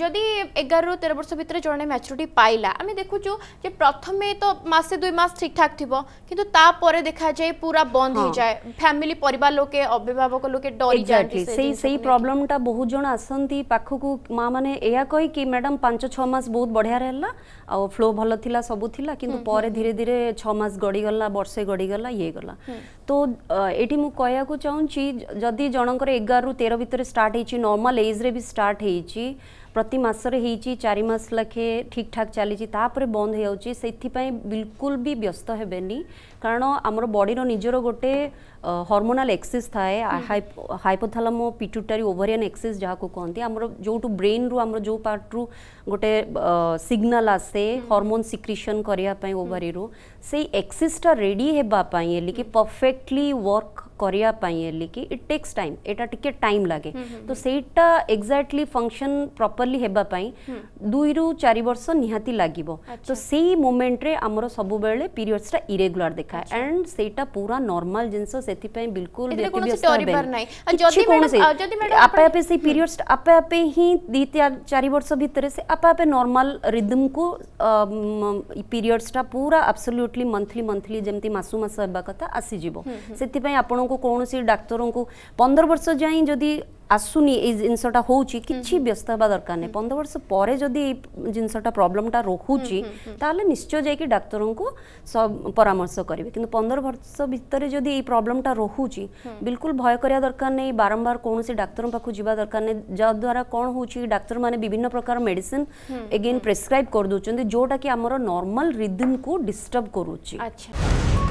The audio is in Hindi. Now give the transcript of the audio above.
যদি এগারো তের বর্ষ ভিতরে জনে ম্যাচুরিটি পাইলা আমি দেখুছু যে প্রথমে তো মাসে দুই মাস ঠিকঠাক থিব কিন্তু তারপরে দেখা যায় পুরা বন্ধ হয়ে যায় ফ্যামিলি পরিবার লোকে অভিভাবক লোকে ডরি যায় সেই সেই প্রবলেমটা বহু জন আসন্তি পাখকু মা মানে এয়া কই কি ম্যাডাম পাঁচ ছ মাস বহুত বঢ়িয়া হেলা আও ফ্লো ভালো থিলা সবু থিলা কিন্তু পরে ধীরে ধীরে ছ মাস গড়িগলা বর্ষে গড়িগলা ইয়ে গলা তো এটি মু কয়াকু চাহুছি যদি জনকর এগারো তের ভিতরে স্টার্ট হয়েছি নর্মাল এজরে বি স্টার্ট হয়েছি प्रतिमासि चारिमास लखे ठीक ठाक चली बंद होती बिल्कुल भी व्यस्त हेनी कारण आम बडी निजर गोटे हरमोनाल एक्सीस थाए हाइपोथालम पिट्यूटरी ओभरियान एक्सीस जहाँ को कहते आमर जो ब्रेन रु आम जो पार्ट रु गोटे सिग्नाल आसे हरमोन सिक्रिशन करने ओभरी रु से एक्सीसटा रेडी हेपाई कि परफेक्टली वर्क କରିବା ପାଇଁ ଏଲିକି ଇଟ୍ ଟେକ୍ସ ଟାଇମ୍ ଏଇଟା ଟିକେ ଟାଇମ୍ ଲାଗେ ତ ସେଇଟା ଏକ୍ଜାକ୍ଟଲି ଫଙ୍କସନ୍ ପ୍ରପରଲି ହେବା ପାଇଁ ଦୁଇରୁ ଚାରି ବର୍ଷ ନିହାତି ଲାଗିବ ତ ସେଇ ମୁମେଣ୍ଟରେ ଆମର ସବୁବେଳେ ପିରିୟଡ୍ସଟା ଇରେଗୁଲାର ଦେଖାଏ ଆଣ୍ଡ ସେଇଟା ପୁରା ନର୍ମାଲ ଜିନିଷ ସେଥିପାଇଁ ବିଲକୁଲ ଆପେ ଆପେ ସେଇ ପିରିୟଡ୍ସ ଆପେ ଆପେ ହିଁ ଦୁଇ ଚାରି ବର୍ଷ ଭିତରେ ସେ ଆପେ ଆପେ ନର୍ମାଲ ରିଦମକୁ ପିରିୟଡ୍ସଟା ପୁରା ଆବସଲ୍ୟୁଟଲି ମନ୍ଥଲି ମନ୍ଥଲି ଯେମିତି ମାସକୁ ମାସ ହେବା କଥା ଆସିଯିବ ସେଥିପାଇଁ ଆପଣ ଆପଣଙ୍କୁ କୌଣସି ଡାକ୍ତରଙ୍କୁ ପନ୍ଦର ବର୍ଷ ଯାଏଁ ଯଦି ଆସୁନି ଏଇ ଜିନିଷଟା ହେଉଛି କିଛି ବ୍ୟସ୍ତ ହେବା ଦରକାର ନାହିଁ ପନ୍ଦର ବର୍ଷ ପରେ ଯଦି ଏଇ ଜିନିଷଟା ପ୍ରୋବ୍ଲେମଟା ରହୁଛି ତାହେଲେ ନିଶ୍ଚୟ ଯାଇକି ଡାକ୍ତରଙ୍କୁ ପରାମର୍ଶ କରିବେ କିନ୍ତୁ ପନ୍ଦର ବର୍ଷ ଭିତରେ ଯଦି ଏଇ ପ୍ରୋବ୍ଲେମଟା ରହୁଛି ବିଲକୁଲ ଭୟ କରିବା ଦରକାର ନାହିଁ ବାରମ୍ବାର କୌଣସି ଡାକ୍ତରଙ୍କ ପାଖକୁ ଯିବା ଦରକାର ନାହିଁ ଯାହାଦ୍ୱାରା କ'ଣ ହେଉଛି ଡାକ୍ତରମାନେ ବିଭିନ୍ନ ପ୍ରକାର ମେଡିସିନ ଏଗେନ୍ ପ୍ରେସକ୍ରାଇବ୍ କରିଦେଉଛନ୍ତି ଯେଉଁଟାକି ଆମର ନର୍ମାଲ ରିଦିମକୁ ଡିଷ୍ଟର୍ବ କରୁଛି ଆଚ୍ଛା